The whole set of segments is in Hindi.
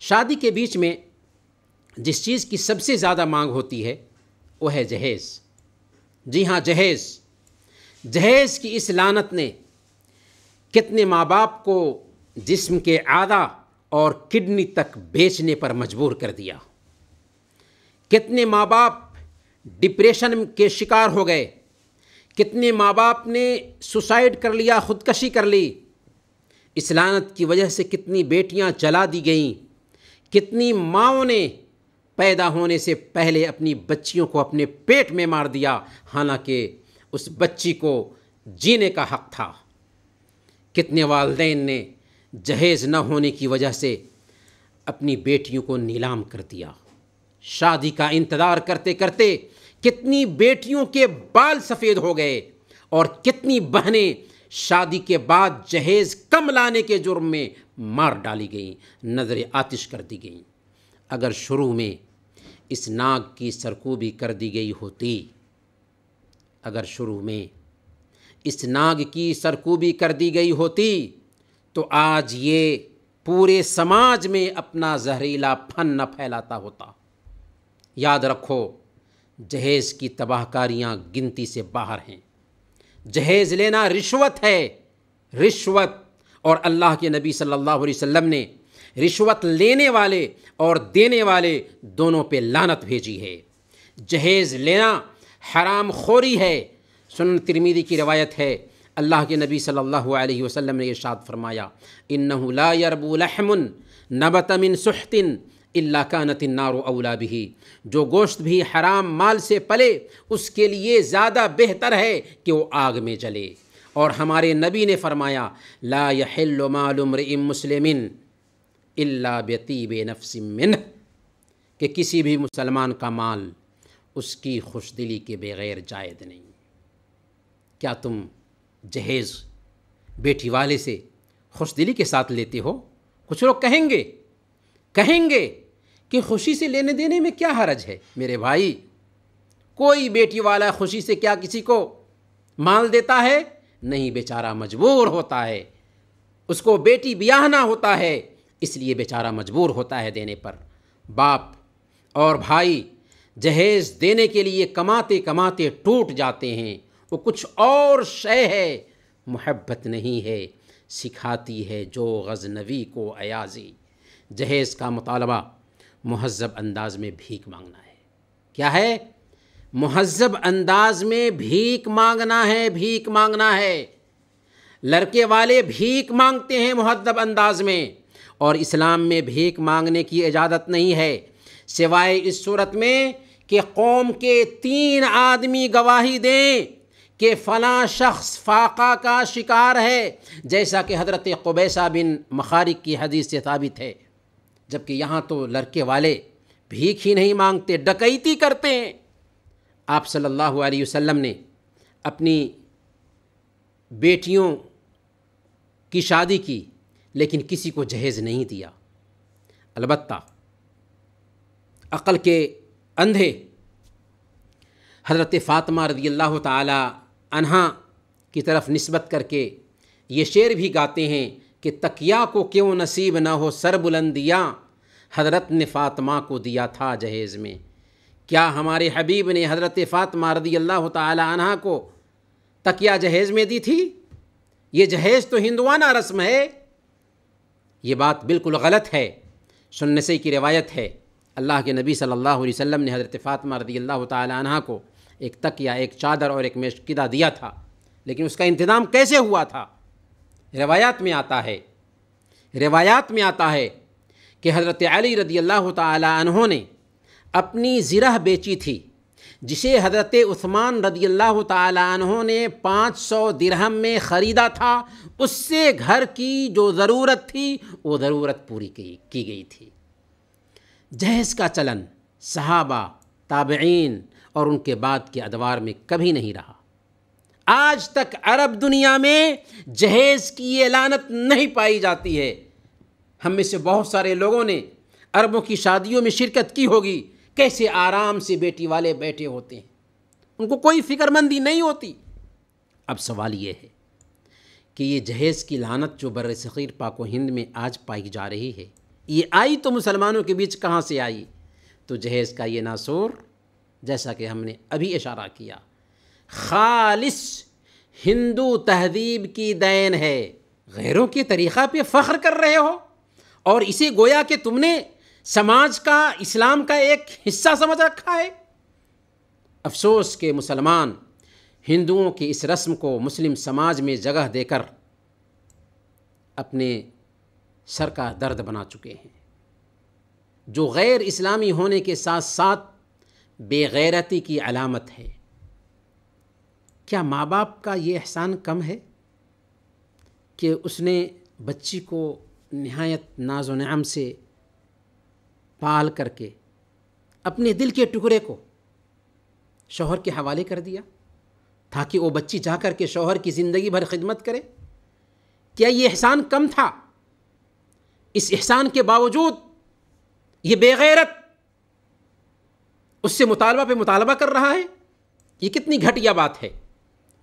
शादी के बीच में जिस चीज़ की सबसे ज़्यादा मांग होती है वो है जहेज़ जी हाँ जहेज़ जहेज़ की इस लानत ने कितने माँ बाप को जिस्म के आधा और किडनी तक बेचने पर मजबूर कर दिया कितने माँ बाप डिप्रेशन के शिकार हो गए कितने माँ बाप ने सुसाइड कर लिया खुदकशी कर ली इस लानत की वजह से कितनी बेटियाँ जला दी गईं कितनी माओ ने पैदा होने से पहले अपनी बच्चियों को अपने पेट में मार दिया हालांकि उस बच्ची को जीने का हक था कितने वालदे ने जहेज न होने की वजह से अपनी बेटियों को नीलाम कर दिया शादी का इंतज़ार करते करते कितनी बेटियों के बाल सफ़ेद हो गए और कितनी बहनें शादी के बाद जहेज कम लाने के जुर्म में मार डाली गई नज़र आतिश कर दी गई अगर शुरू में इस नाग की सरकूबी कर दी गई होती अगर शुरू में इस नाग की सरकूबी कर दी गई होती तो आज ये पूरे समाज में अपना जहरीला फन न फैलाता होता याद रखो जहेज़ की तबाहकारियाँ गिनती से बाहर हैं जहेज़ लेना रिश्वत है रिश्वत और अल्लाह के नबी सल्लल्लाहु अलैहि वसल्लम ने रिश्वत लेने वाले और देने वाले दोनों पे लानत भेजी है जहेज़ लेना हराम खोरी है सुन तिरमीदी की रवायत है अल्लाह के नबी सल्लल्लाहु अलैहि वसल्लम ने इरशाद फरमाया इन्नहु ला नबतमिन सुहतिन इल्ला कानतिन नारो अवला भी जो गोश्त भी हराम माल से पले उसके लिए ज़्यादा बेहतर है कि वो आग में जले और हमारे नबी ने फरमाया ला यहमालमरम मुसलमिन अल्ला बतीब नफसमिन कि किसी भी मुसलमान का माल उसकी खुश दिली के बगैर जायद नहीं क्या तुम जहेज़ बेटी वाले से खुश दिली के साथ लेते हो कुछ लोग कहेंगे कहेंगे कि खुशी से लेने देने में क्या हरज है मेरे भाई कोई बेटी वाला खुशी से क्या किसी को माल देता है नहीं बेचारा मजबूर होता है उसको बेटी ब्याहना होता है इसलिए बेचारा मजबूर होता है देने पर बाप और भाई जहेज देने के लिए कमाते कमाते टूट जाते हैं वो कुछ और शय है मोहब्बत नहीं है सिखाती है जो गजनवी को अयाजी जहेज़ का मुतालबा महजब अंदाज में भीख मांगना है क्या है महजब अंदाज में भीख मांगना है भीख मांगना है लड़के वाले भीख मांगते हैं महजब अंदाज में और इस्लाम में भीख मांगने की इजाज़त नहीं है सिवाय इस सूरत में कि कौम के तीन आदमी गवाही दें कि फ़लाँ शख्स फ़ाका का शिकार है जैसा कि हज़रत कुबैसा बिन मखारिक की हदीस से साबित है जबकि यहाँ तो लड़के वाले भीख ही नहीं मांगते डकैती करते हैं आप सल्लल्लाहु अलैहि वसल्लम ने अपनी बेटियों की शादी की लेकिन किसी को जहेज़ नहीं दिया अलबत् अक़ल के अंधे हज़रत फ़ातिमा रदी अल्लाह तहा की तरफ नस्बत करके ये शेर भी गाते हैं कि तकिया को क्यों नसीब ना हो सर बुलंदियाँ हज़रत ने फ़ातिमा को दिया था जहेज़ में क्या हमारे हबीब ने हज़रत फ़ातमा रदी अल्लाह तहा को तकिया जहेज़ में दी थी ये जहेज़ तो हिंदुआना रस्म है ये बात बिल्कुल गलत है सुन्नसे की रिवायत है अल्लाह के नबी सल्लल्लाहु अलैहि वसल्लम ने हज़रत फ़ातिमा रदी अल्लाह तह को एक तकिया एक चादर और एक मेशकदा दिया था लेकिन उसका इंतज़ाम कैसे हुआ था रवायात में आता है रवायात में आता है कि हज़रत अली रदी अल्लाह तहों ने अपनी ज़िरह बेची थी जिसे हज़रत उस्मान रदी अल्लाह तहों ने पाँच सौ दिरहम में ख़रीदा था उससे घर की जो ज़रूरत थी वो ज़रूरत पूरी की, की गई थी जहेज़ का चलन सहाबा ताबीन और उनके बाद के अदवार में कभी नहीं रहा आज तक अरब दुनिया में जहेज़ की ये लानत नहीं पाई जाती है हम में से बहुत सारे लोगों ने अरबों की शादियों में शिरकत की होगी कैसे आराम से बेटी वाले बैठे होते हैं उनको कोई फिक्रमंदी नहीं होती अब सवाल ये है कि ये जहेज़ की लानत जो बर सग़ीर पाको हिंद में आज पाई जा रही है ये आई तो मुसलमानों के बीच कहाँ से आई तो जहेज़ का ये नासूर जैसा कि हमने अभी इशारा किया खालिश हिंदू तहदीब की दैन है गैरों के तरीक़ा पे फ़ख्र कर रहे हो और इसे गोया कि तुमने समाज का इस्लाम का एक हिस्सा समझ रखा है अफसोस के मुसलमान हिंदुओं की इस रस्म को मुस्लिम समाज में जगह देकर अपने सर का दर्द बना चुके हैं जो गैर इस्लामी होने के साथ साथ बेगैरती की अलामत है क्या माँ बाप का ये एहसान कम है कि उसने बच्ची को नहायत नाज़ो नाम से पाल करके अपने दिल के टुकड़े को शोहर के हवाले कर दिया ताकि वो बच्ची जा कर के शोहर की ज़िंदगी भर खिदमत करे क्या ये एहसान कम था इस एहसान के बावजूद ये बेगैरत उससे मुतालबा पे मुतालबा कर रहा है ये कितनी घटिया बात है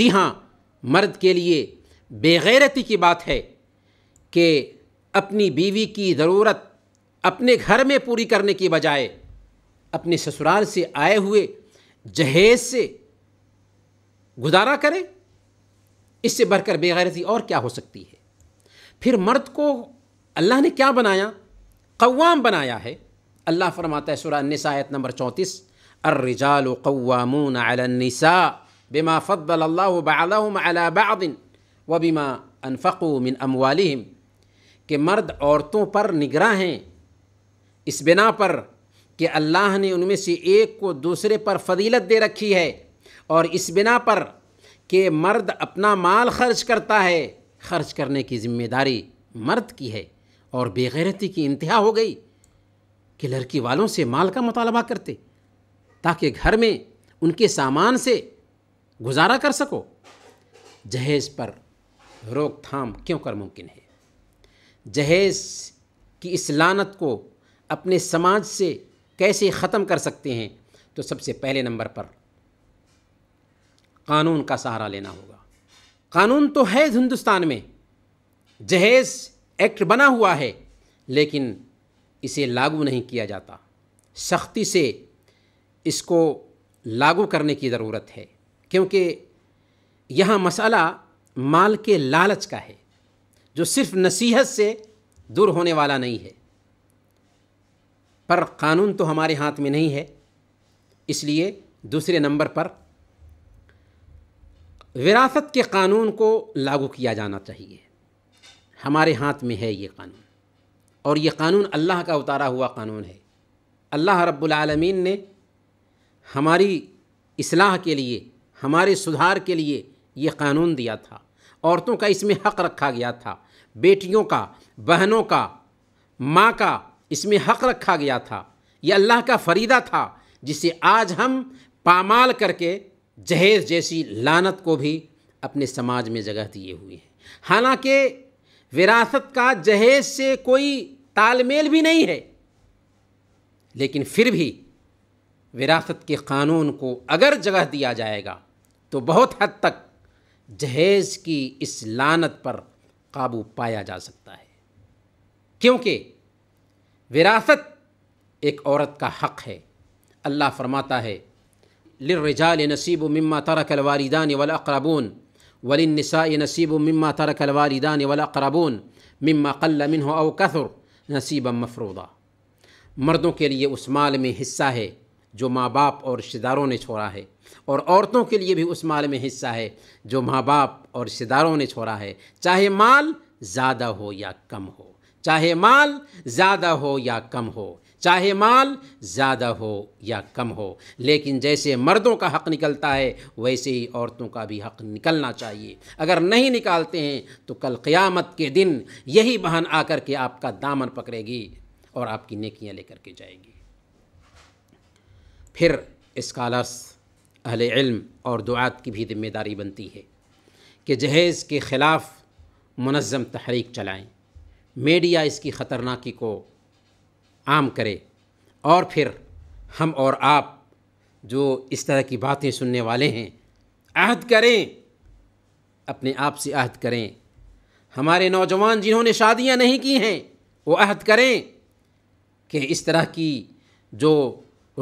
जी हाँ मर्द के लिए बेगैरती की बात है कि अपनी बीवी की ज़रूरत अपने घर में पूरी करने के बजाय अपने ससुराल से आए हुए जहेज से गुजारा करें इससे बढ़कर बेगैरती और क्या हो सकती है फिर मर्द को अल्लाह ने क्या बनाया कवाम बनाया है अल्लाह फरमाता है सुरा नसायत नंबर चौंतीस अर्रजाल कवामून अलनिसा बिमा फ़द्बल्लाबादिन व बिमा अनफ़ू मिन अमवालिम के मर्द औरतों पर निगरा हैं इस बिना पर कि अल्लाह ने उनमें से एक को दूसरे पर फजीलत दे रखी है और इस बिना पर कि मर्द अपना माल खर्च करता है खर्च करने की जिम्मेदारी मर्द की है और बेगैरती की इंतहा हो गई कि लड़की वालों से माल का मुतालबा करते ताकि घर में उनके सामान से गुजारा कर सको जहेज़ पर रोकथाम क्यों कर मुमकिन है जहेज़ की इस लानत को अपने समाज से कैसे ख़त्म कर सकते हैं तो सबसे पहले नंबर पर कानून का सहारा लेना होगा कानून तो है हिंदुस्तान में जहेज़ एक्ट बना हुआ है लेकिन इसे लागू नहीं किया जाता सख्ती से इसको लागू करने की ज़रूरत है क्योंकि यहाँ मसला माल के लालच का है जो सिर्फ नसीहत से दूर होने वाला नहीं है पर कानून तो हमारे हाथ में नहीं है इसलिए दूसरे नंबर पर विरासत के कानून को लागू किया जाना चाहिए हमारे हाथ में है ये कानून और ये कानून अल्लाह का उतारा हुआ कानून है अल्लाह रब्बुल आलमीन ने हमारी असलाह के लिए हमारे सुधार के लिए ये कानून दिया था औरतों का इसमें हक़ रखा गया था बेटियों का बहनों का माँ का इसमें हक रखा गया था यह अल्लाह का फरीदा था जिसे आज हम पामाल करके जहेज जैसी लानत को भी अपने समाज में जगह दिए हुए हैं हालांकि विरासत का जहेज से कोई तालमेल भी नहीं है लेकिन फिर भी विरासत के क़ानून को अगर जगह दिया जाएगा तो बहुत हद तक जहेज की इस लानत पर काबू पाया जा सकता है क्योंकि विरासत एक औरत का हक़ है अल्लाह फरमाता है लर्रजाल नसीब मम्मा तरक अलवारदान वालबून वलिनसा नसीब मम्मा तरक अलवारदान वालबून मम्मा कल मिन हो कसर नसीब मफरूदा मर्दों के लिए उस माल में हिस्सा है जो माँ बाप और रिश्तेदारों ने छोड़ा है और औरतों के लिए भी उस माल में हिस्सा है जो माँ बाप और रिश्तेदारों ने छोड़ा है चाहे माल ज़्यादा हो या कम हो चाहे माल ज़्यादा हो या कम हो चाहे माल ज़्यादा हो या कम हो लेकिन जैसे मर्दों का हक़ निकलता है वैसे ही औरतों का भी हक़ निकलना चाहिए अगर नहीं निकालते हैं तो कल क़यामत के दिन यही बहन आकर के आपका दामन पकड़ेगी और आपकी नेकियां लेकर के जाएगी फिर इस्कालस अहले इल्म और दुआत की भी जिम्मेदारी बनती है कि जहेज़ के ख़िलाफ़ मनज़म तहरीक चलाएँ मीडिया इसकी ख़तरनाकी को आम करे और फिर हम और आप जो इस तरह की बातें सुनने वाले हैं अहद करें अपने आप से अहद करें हमारे नौजवान जिन्होंने शादियां नहीं की हैं वो अहद करें कि इस तरह की जो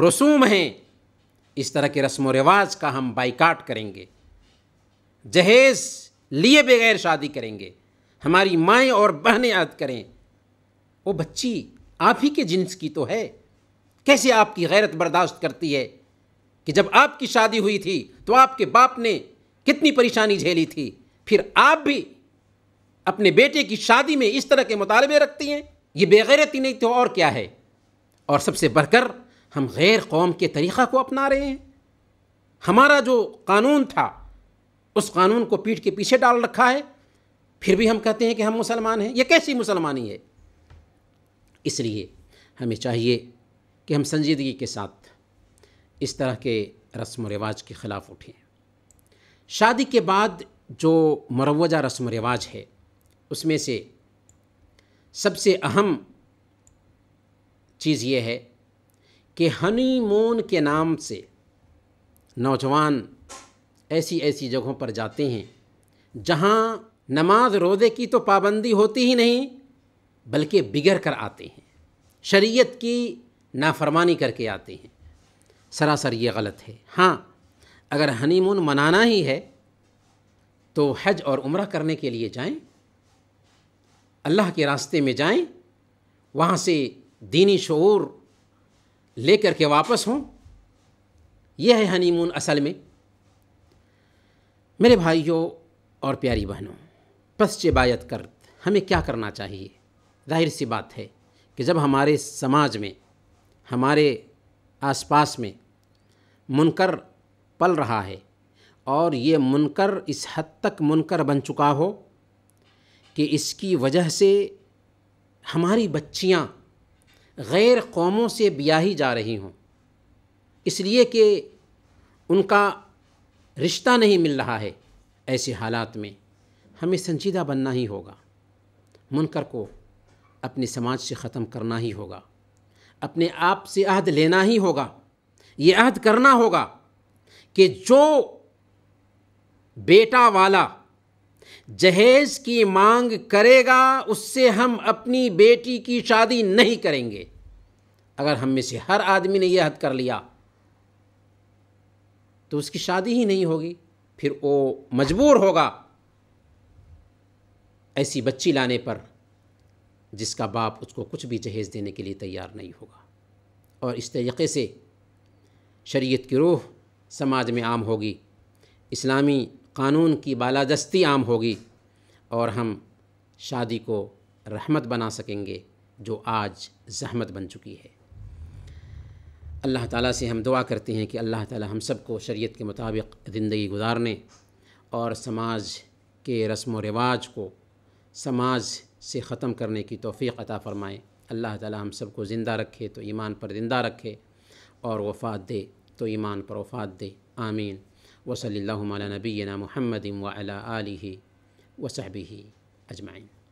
रसूम हैं इस तरह के रस्म व रिवाज का हम बाइकाट करेंगे जहेज़ लिए बगैर शादी करेंगे हमारी माएँ और बहनें याद करें वो बच्ची आप ही के जिन्स की तो है कैसे आपकी गैरत बर्दाश्त करती है कि जब आपकी शादी हुई थी तो आपके बाप ने कितनी परेशानी झेली थी फिर आप भी अपने बेटे की शादी में इस तरह के मुतालबे रखती हैं ये बेगैरती नहीं तो और क्या है और सबसे बढ़कर हम गैर कौम के तरीक़ा को अपना रहे हैं हमारा जो कानून था उस कानून को पीठ के पीछे डाल रखा है फिर भी हम कहते हैं कि हम मुसलमान हैं ये कैसी मुसलमानी है इसलिए हमें चाहिए कि हम संजीदगी के साथ इस तरह के रस्म रिवाज के ख़िलाफ़ उठें शादी के बाद जो मरवजा रस्म रिवाज है उसमें से सबसे अहम चीज़ ये है कि हनीमून के नाम से नौजवान ऐसी ऐसी जगहों पर जाते हैं जहाँ नमाज रोज़े की तो पाबंदी होती ही नहीं बल्कि बिगड़ कर आते हैं शरीयत की नाफरमानी करके आते हैं सरासर ये गलत है हाँ अगर हनीमून मनाना ही है तो हज और उम्र करने के लिए जाएं अल्लाह के रास्ते में जाएं वहाँ से दीनी शूर लेकर के वापस हों यह है हनीमून असल में मेरे भाइयों और प्यारी बहनों पश्चिबायत इबायत कर हमें क्या करना चाहिए जाहिर सी बात है कि जब हमारे समाज में हमारे आसपास में मुनकर पल रहा है और ये मुनकर इस हद तक मुनकर बन चुका हो कि इसकी वजह से हमारी बच्चियां गैर कौमों से ब्याही जा रही हों इसलिए कि उनका रिश्ता नहीं मिल रहा है ऐसे हालात में हमें संजीदा बनना ही होगा मुनकर को अपने समाज से ख़त्म करना ही होगा अपने आप से अहद लेना ही होगा ये अहद करना होगा कि जो बेटा वाला जहेज की मांग करेगा उससे हम अपनी बेटी की शादी नहीं करेंगे अगर हम में से हर आदमी ने यह हद कर लिया तो उसकी शादी ही नहीं होगी फिर वो मजबूर होगा ऐसी बच्ची लाने पर जिसका बाप उसको कुछ भी जहेज़ देने के लिए तैयार नहीं होगा और इस तरीक़े से शरीयत की रूह समाज में आम होगी इस्लामी कानून की बालादस्ती आम होगी और हम शादी को रहमत बना सकेंगे जो आज जहमत बन चुकी है अल्लाह ताला से हम दुआ करते हैं कि अल्लाह ताला हम सबको शरीयत के मुताबिक ज़िंदगी गुजारने और समाज के रस्म व रिवाज को समाज से ख़त्म करने की तोफ़ी अता फ़रमाएँ अल्लाह ताला हम सबको ज़िंदा रखे तो ईमान पर ज़िंदा रखे और वफ़ात दे तो ईमान पर वफ़ात दे आमीन वसली नबीना महमद वाली वसहबी अजमाइन